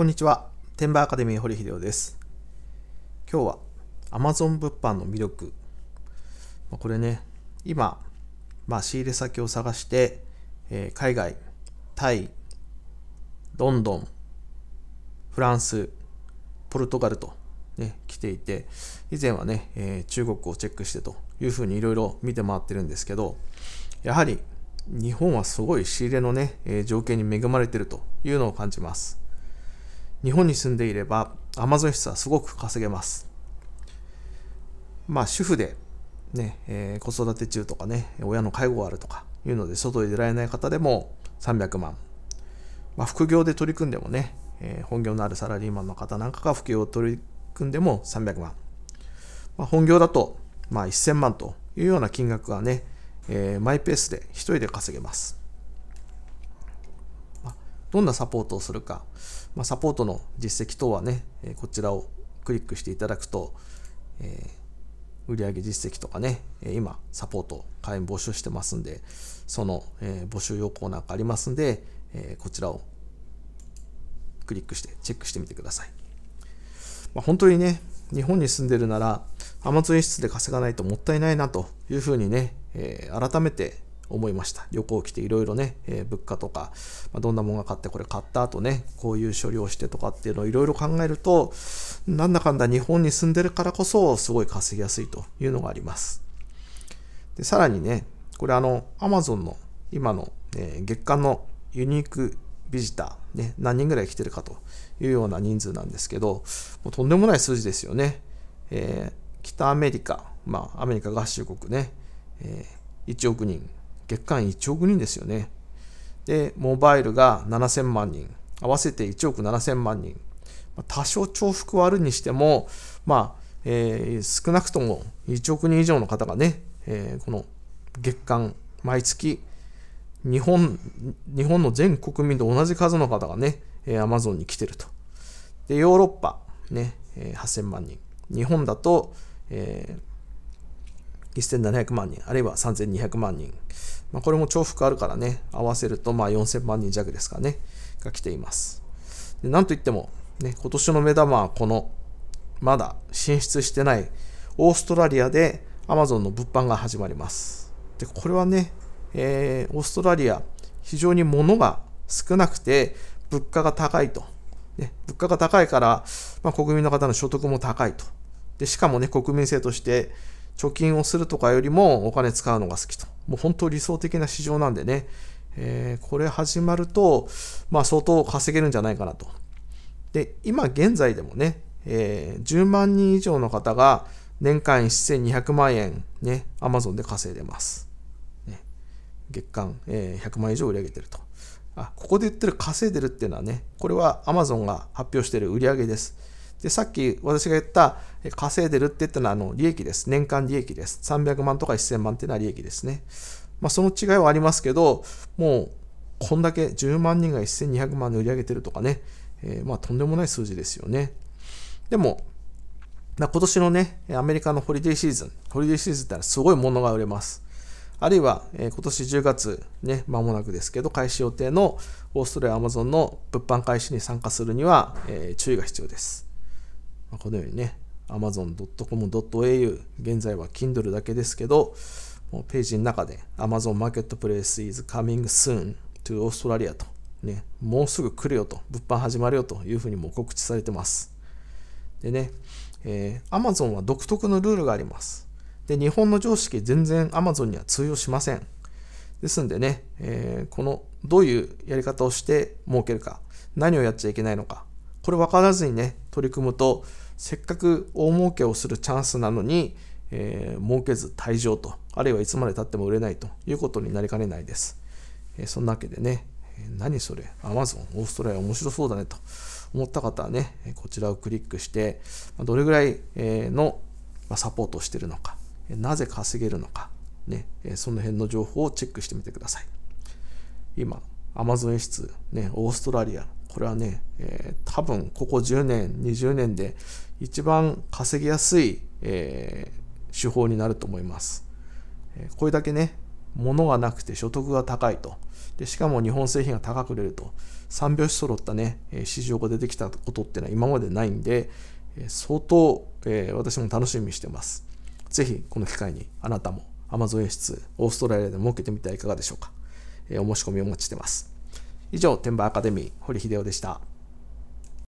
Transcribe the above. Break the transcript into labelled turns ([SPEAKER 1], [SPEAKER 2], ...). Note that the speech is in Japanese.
[SPEAKER 1] こんにちは。テンバーアカデミー堀秀夫です。今日は Amazon 物販の魅力。これね、今、まあ、仕入れ先を探して、えー、海外、タイ、ロンドン、フランス、ポルトガルと、ね、来ていて、以前はね、えー、中国をチェックしてというふうにいろいろ見て回ってるんですけど、やはり日本はすごい仕入れのね、えー、条件に恵まれてるというのを感じます。日本に住んでいればアマゾン室はすごく稼げます。まあ主婦でね、えー、子育て中とかね、親の介護があるとかいうので外へ出られない方でも300万。まあ、副業で取り組んでもね、えー、本業のあるサラリーマンの方なんかが副業を取り組んでも300万。まあ、本業だと、まあ、1000万というような金額がね、えー、マイペースで一人で稼げます。どんなサポートをするか、まあ、サポートの実績等はね、えこちらをクリックしていただくと、えー、売上実績とかね、今、サポート、会員募集してますんで、その、え募集要項なんかありますんで、えこちらをクリックしてチェックしてみてください。まあ、本当にね、日本に住んでるなら、アマゾン輸出で稼がないともったいないなというふうにね、えー、改めて思いました。旅行来ていろいろね、えー、物価とか、まあ、どんなものが買って、これ買った後ね、こういう処理をしてとかっていうのをいろいろ考えると、なんだかんだ日本に住んでるからこそ、すごい稼ぎやすいというのがあります。でさらにね、これあの、アマゾンの今の、えー、月間のユニークビジター、ね、何人ぐらい来てるかというような人数なんですけど、もうとんでもない数字ですよね。えー、北アメリカ、まあ、アメリカ合衆国ね、えー、1億人月間1億人ですよね。で、モバイルが7000万人、合わせて1億7000万人。多少重複はあるにしても、まあ、えー、少なくとも1億人以上の方がね、えー、この月間、毎月、日本、日本の全国民と同じ数の方がね、えマ Amazon に来てると。で、ヨーロッパ、ね、え8000万人。日本だと、えー、1700万人、あるいは3200万人、まあ、これも重複あるからね、合わせるとまあ4000万人弱ですかね、が来ています。でなんといっても、ね、今年の目玉はこの、まだ進出してないオーストラリアで Amazon の物販が始まります。で、これはね、えー、オーストラリア、非常に物が少なくて、物価が高いと。ね、物価が高いから、まあ、国民の方の所得も高いと。でしかもね、国民性として、貯金をするとかよりもお金使うのが好きと。もう本当理想的な市場なんでね、えー、これ始まると、まあ相当稼げるんじゃないかなと。で、今現在でもね、えー、10万人以上の方が年間1200万円ね、アマゾンで稼いでます。ね、月間、えー、100万以上売り上げてると。あ、ここで言ってる稼いでるっていうのはね、これはアマゾンが発表している売り上げです。で、さっき私が言った稼いでるって言ったのはあの利益です。年間利益です。300万とか1000万っていうのは利益ですね。まあ、その違いはありますけど、もうこんだけ10万人が1200万で売り上げてるとかね、えー、まあとんでもない数字ですよね。でも、今年のね、アメリカのホリデーシーズン、ホリデーシーズンってのはすごいものが売れます。あるいは、えー、今年10月、ね、間もなくですけど、開始予定のオーストラリア、アマゾンの物販開始に参加するには、えー、注意が必要です。まあ、このようにね、amazon.com.au 現在は Kindle だけですけど、もうページの中で Amazon Marketplace is coming soon to Australia と、ね、もうすぐ来るよと、物販始まるよというふうにも告知されてます。でね、えー、Amazon は独特のルールがあります。で、日本の常識全然 Amazon には通用しません。ですんでね、えー、このどういうやり方をして儲けるか、何をやっちゃいけないのか、これ分からずにね取り組むとせっかく大儲けをするチャンスなのに、えー、儲けず退場とあるいはいつまでたっても売れないということになりかねないです、えー、そんなわけでね何それアマゾン、オーストラリア面白そうだねと思った方はねこちらをクリックしてどれぐらいのサポートをしているのかなぜ稼げるのかねその辺の情報をチェックしてみてください今アマゾン輸出、ね、オーストラリアこれはね、えー、多分ここ10年、20年で一番稼ぎやすい、えー、手法になると思います。えー、これだけね、物がなくて所得が高いと。でしかも日本製品が高く売れると。三拍子揃ったね、え市場が出てきたことっていうのは今までないんで、え相当、えー、私も楽しみにしてます。ぜひこの機会にあなたも Amazon 演出オーストラリアで設けてみてはいかがでしょうか。えー、お申し込みお待ちしてます。以上、天馬アカデミー、堀秀夫でした。